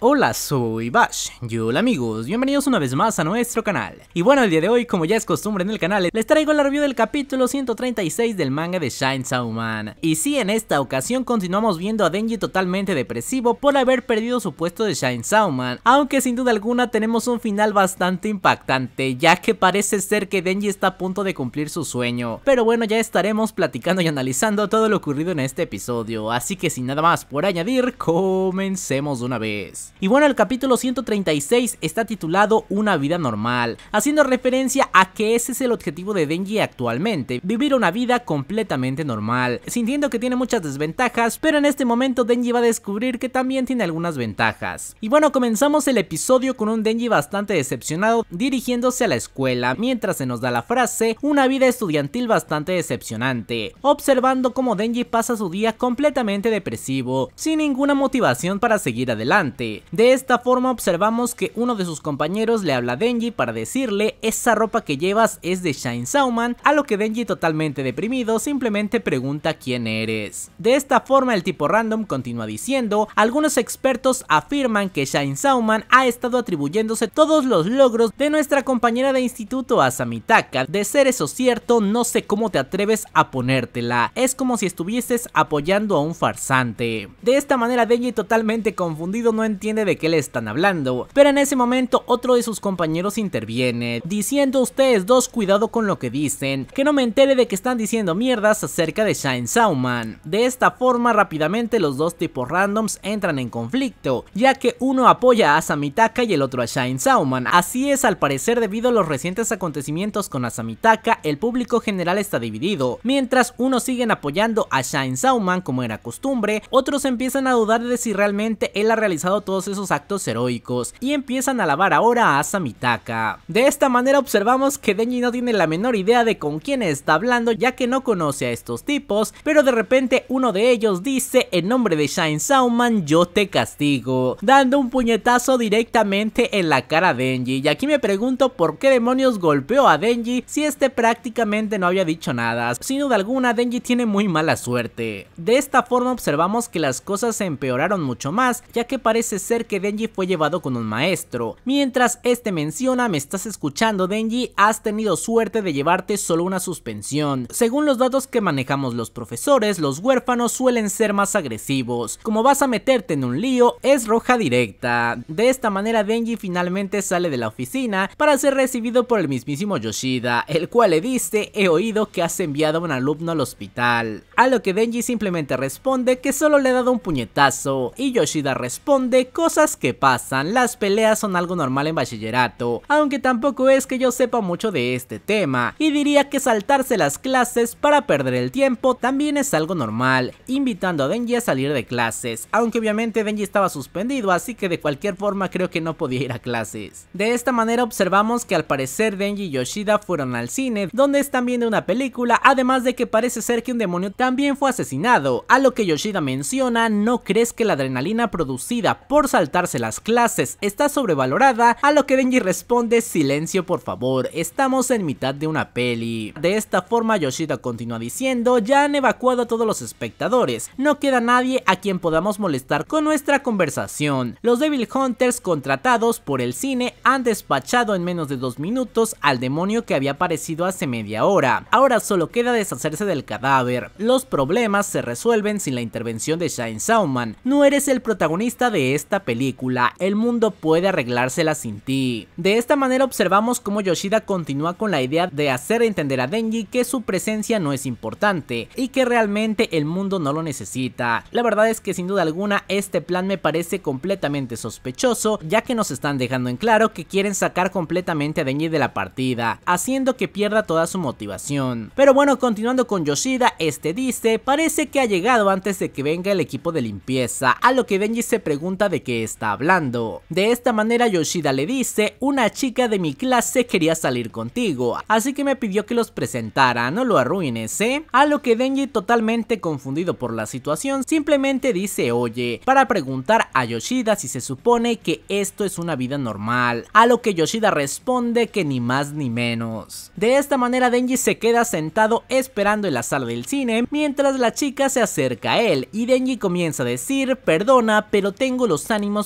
Hola, soy Bash. Y hola amigos, bienvenidos una vez más a nuestro canal. Y bueno, el día de hoy, como ya es costumbre en el canal, les traigo la review del capítulo 136 del manga de Shine Man. Y sí, en esta ocasión continuamos viendo a Denji totalmente depresivo por haber perdido su puesto de Shine Man. aunque sin duda alguna tenemos un final bastante impactante, ya que parece ser que Denji está a punto de cumplir su sueño. Pero bueno, ya estaremos platicando y analizando todo lo ocurrido en este episodio, así que sin nada más por añadir, comencemos una vez. Y bueno, el capítulo 136 está titulado Una vida normal, haciendo referencia a que ese es el objetivo de Denji actualmente, vivir una vida completamente normal, sintiendo que tiene muchas desventajas, pero en este momento Denji va a descubrir que también tiene algunas ventajas. Y bueno, comenzamos el episodio con un Denji bastante decepcionado dirigiéndose a la escuela, mientras se nos da la frase, una vida estudiantil bastante decepcionante, observando cómo Denji pasa su día completamente depresivo, sin ninguna motivación para seguir adelante. De esta forma observamos que uno de sus compañeros le habla a Denji para decirle esa ropa que llevas es de Shine Sauman, a lo que Denji totalmente deprimido simplemente pregunta quién eres. De esta forma el tipo random continúa diciendo, algunos expertos afirman que Shine Sauman ha estado atribuyéndose todos los logros de nuestra compañera de instituto Asamitaka, de ser eso cierto no sé cómo te atreves a ponértela, es como si estuvieses apoyando a un farsante. De esta manera Denji totalmente confundido no entiende de qué le están hablando. Pero en ese momento otro de sus compañeros interviene, diciendo ustedes dos cuidado con lo que dicen, que no me entere de que están diciendo mierdas acerca de Shine Sauman. De esta forma rápidamente los dos tipos randoms entran en conflicto, ya que uno apoya a Asamitaka y el otro a Shine Sauman. Así es al parecer debido a los recientes acontecimientos con Asamitaka, el público general está dividido, mientras unos siguen apoyando a Shine Sauman como era costumbre, otros empiezan a dudar de si realmente él ha realizado todos esos actos heroicos y empiezan a alabar ahora a Samitaka. De esta manera observamos que Denji no tiene la menor idea de con quién está hablando ya que no conoce a estos tipos, pero de repente uno de ellos dice en nombre de Shine Sauman yo te castigo, dando un puñetazo directamente en la cara a Denji y aquí me pregunto por qué demonios golpeó a Denji si este prácticamente no había dicho nada, sin duda alguna Denji tiene muy mala suerte. De esta forma observamos que las cosas se empeoraron mucho más ya que parece ser que Denji fue llevado con un maestro. Mientras este menciona, me estás escuchando Denji, has tenido suerte de llevarte solo una suspensión. Según los datos que manejamos los profesores, los huérfanos suelen ser más agresivos. Como vas a meterte en un lío, es roja directa. De esta manera Denji finalmente sale de la oficina para ser recibido por el mismísimo Yoshida, el cual le dice, he oído que has enviado a un alumno al hospital. A lo que Denji simplemente responde que solo le ha dado un puñetazo, y Yoshida responde cosas que pasan, las peleas son algo normal en bachillerato, aunque tampoco es que yo sepa mucho de este tema, y diría que saltarse las clases para perder el tiempo también es algo normal, invitando a Denji a salir de clases, aunque obviamente Denji estaba suspendido, así que de cualquier forma creo que no podía ir a clases. De esta manera observamos que al parecer Denji y Yoshida fueron al cine, donde están viendo una película, además de que parece ser que un demonio también fue asesinado, a lo que Yoshida menciona, ¿no crees que la adrenalina producida por saltarse las clases, está sobrevalorada, a lo que Denji responde silencio por favor, estamos en mitad de una peli. De esta forma Yoshida continúa diciendo, ya han evacuado a todos los espectadores, no queda nadie a quien podamos molestar con nuestra conversación. Los Devil Hunters contratados por el cine han despachado en menos de dos minutos al demonio que había aparecido hace media hora. Ahora solo queda deshacerse del cadáver. Los problemas se resuelven sin la intervención de Shine Sauman. No eres el protagonista de esta película, el mundo puede arreglársela sin ti. De esta manera observamos cómo Yoshida continúa con la idea de hacer entender a Denji que su presencia no es importante y que realmente el mundo no lo necesita. La verdad es que sin duda alguna este plan me parece completamente sospechoso ya que nos están dejando en claro que quieren sacar completamente a Denji de la partida, haciendo que pierda toda su motivación. Pero bueno, continuando con Yoshida, este dice, parece que ha llegado antes de que venga el equipo de limpieza, a lo que Denji se pregunta de está hablando. De esta manera Yoshida le dice, una chica de mi clase quería salir contigo, así que me pidió que los presentara, no lo arruines, ¿eh? A lo que Denji totalmente confundido por la situación, simplemente dice oye, para preguntar a Yoshida si se supone que esto es una vida normal, a lo que Yoshida responde que ni más ni menos. De esta manera Denji se queda sentado esperando en la sala del cine, mientras la chica se acerca a él y Denji comienza a decir, perdona, pero tengo los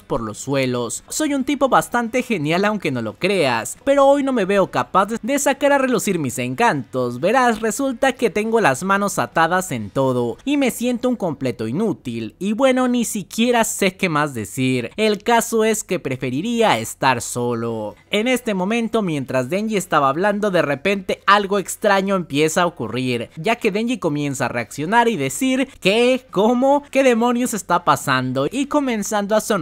por los suelos. Soy un tipo bastante genial aunque no lo creas, pero hoy no me veo capaz de sacar a relucir mis encantos. Verás, resulta que tengo las manos atadas en todo y me siento un completo inútil. Y bueno, ni siquiera sé qué más decir. El caso es que preferiría estar solo. En este momento, mientras Denji estaba hablando, de repente algo extraño empieza a ocurrir, ya que Denji comienza a reaccionar y decir, que, ¿Cómo? ¿Qué demonios está pasando? Y comenzando a sonreír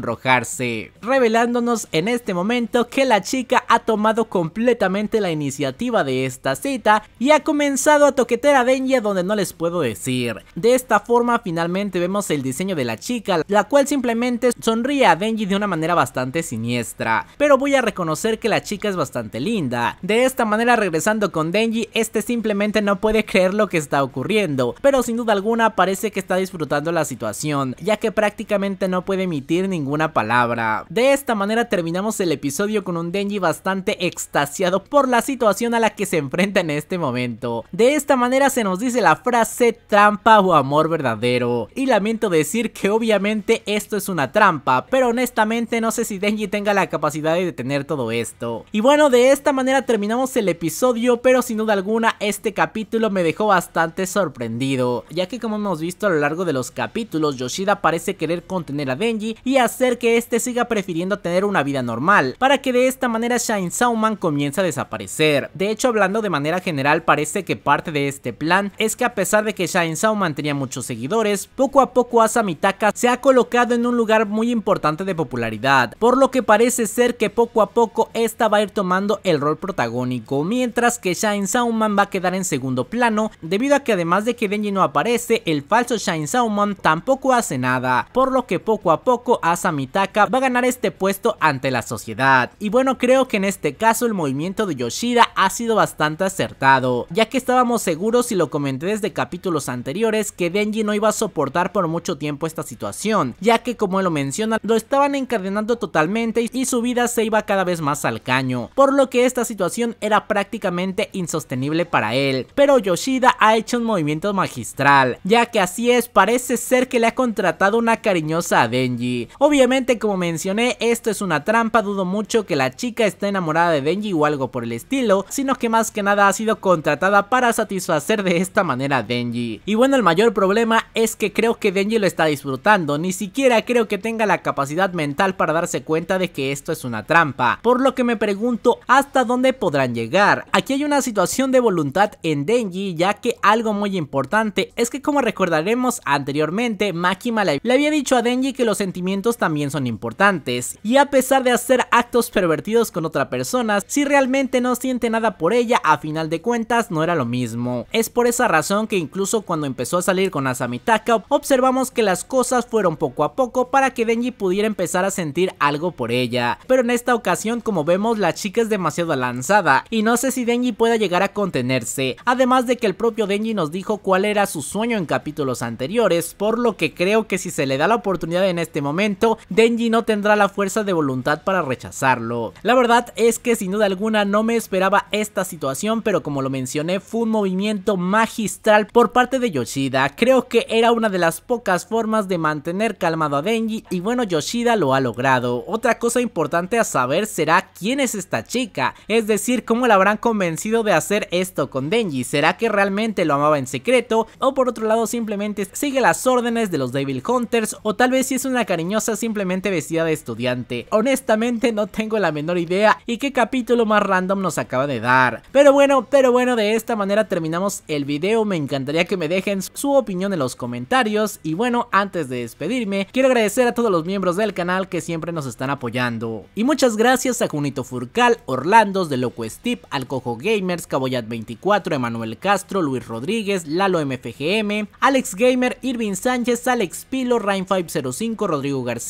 revelándonos en este momento que la chica ha tomado completamente la iniciativa de esta cita y ha comenzado a toquetear a a donde no les puedo decir. De esta forma finalmente vemos el diseño de la chica, la cual simplemente sonríe a Denji de una manera bastante siniestra, pero voy a reconocer que la chica es bastante linda. De esta manera regresando con Denji, este simplemente no puede creer lo que está ocurriendo, pero sin duda alguna parece que está disfrutando la situación, ya que prácticamente no puede emitir ningún una palabra. De esta manera terminamos el episodio con un Denji bastante extasiado por la situación a la que se enfrenta en este momento. De esta manera se nos dice la frase trampa o amor verdadero. Y lamento decir que obviamente esto es una trampa, pero honestamente no sé si Denji tenga la capacidad de detener todo esto. Y bueno, de esta manera terminamos el episodio, pero sin duda alguna este capítulo me dejó bastante sorprendido, ya que como hemos visto a lo largo de los capítulos, Yoshida parece querer contener a Denji y así que este siga prefiriendo tener una vida normal, para que de esta manera Shine Sauman comience a desaparecer. De hecho, hablando de manera general, parece que parte de este plan es que a pesar de que Shine Sauman tenía muchos seguidores, poco a poco Asamitaka se ha colocado en un lugar muy importante de popularidad, por lo que parece ser que poco a poco esta va a ir tomando el rol protagónico, mientras que Shine Sauman va a quedar en segundo plano, debido a que además de que Denji no aparece, el falso Shine Sauman tampoco hace nada, por lo que poco a poco Asa Mitaka va a ganar este puesto ante la sociedad. Y bueno, creo que en este caso el movimiento de Yoshida ha sido bastante acertado, ya que estábamos seguros y lo comenté desde capítulos anteriores que Denji no iba a soportar por mucho tiempo esta situación, ya que como él lo menciona, lo estaban encadenando totalmente y su vida se iba cada vez más al caño, por lo que esta situación era prácticamente insostenible para él. Pero Yoshida ha hecho un movimiento magistral, ya que así es, parece ser que le ha contratado una cariñosa a Denji. Obviamente, como mencioné, esto es una trampa, dudo mucho que la chica esté enamorada de Denji o algo por el estilo, sino que más que nada ha sido contratada para satisfacer de esta manera a Denji. Y bueno, el mayor problema es que creo que Denji lo está disfrutando, ni siquiera creo que tenga la capacidad mental para darse cuenta de que esto es una trampa, por lo que me pregunto hasta dónde podrán llegar. Aquí hay una situación de voluntad en Denji, ya que algo muy importante es que como recordaremos anteriormente, Makima le había dicho a Denji que los sentimientos también son importantes, y a pesar de hacer actos pervertidos con otra persona, si realmente no siente nada por ella, a final de cuentas no era lo mismo. Es por esa razón que incluso cuando empezó a salir con Asami Taka, observamos que las cosas fueron poco a poco para que Denji pudiera empezar a sentir algo por ella. Pero en esta ocasión, como vemos, la chica es demasiado lanzada, y no sé si Denji pueda llegar a contenerse, además de que el propio Denji nos dijo cuál era su sueño en capítulos anteriores, por lo que creo que si se le da la oportunidad en este momento, Denji no tendrá la fuerza de voluntad para rechazarlo. La verdad es que sin duda alguna no me esperaba esta situación, pero como lo mencioné fue un movimiento magistral por parte de Yoshida. Creo que era una de las pocas formas de mantener calmado a Denji y bueno Yoshida lo ha logrado. Otra cosa importante a saber será quién es esta chica, es decir, cómo la habrán convencido de hacer esto con Denji. ¿Será que realmente lo amaba en secreto o por otro lado simplemente sigue las órdenes de los Devil Hunters o tal vez si es una cariñosa simplemente vestida de estudiante. Honestamente no tengo la menor idea y qué capítulo más random nos acaba de dar. Pero bueno, pero bueno, de esta manera terminamos el video. Me encantaría que me dejen su opinión en los comentarios. Y bueno, antes de despedirme, quiero agradecer a todos los miembros del canal que siempre nos están apoyando. Y muchas gracias a Junito Furcal, Orlandos, De Loco Steve, Alcojo Gamers, Caboyat24, Emanuel Castro, Luis Rodríguez, Lalo MFGM, Alex Gamer, Irvin Sánchez, Alex Pilo, Rain505, Rodrigo García.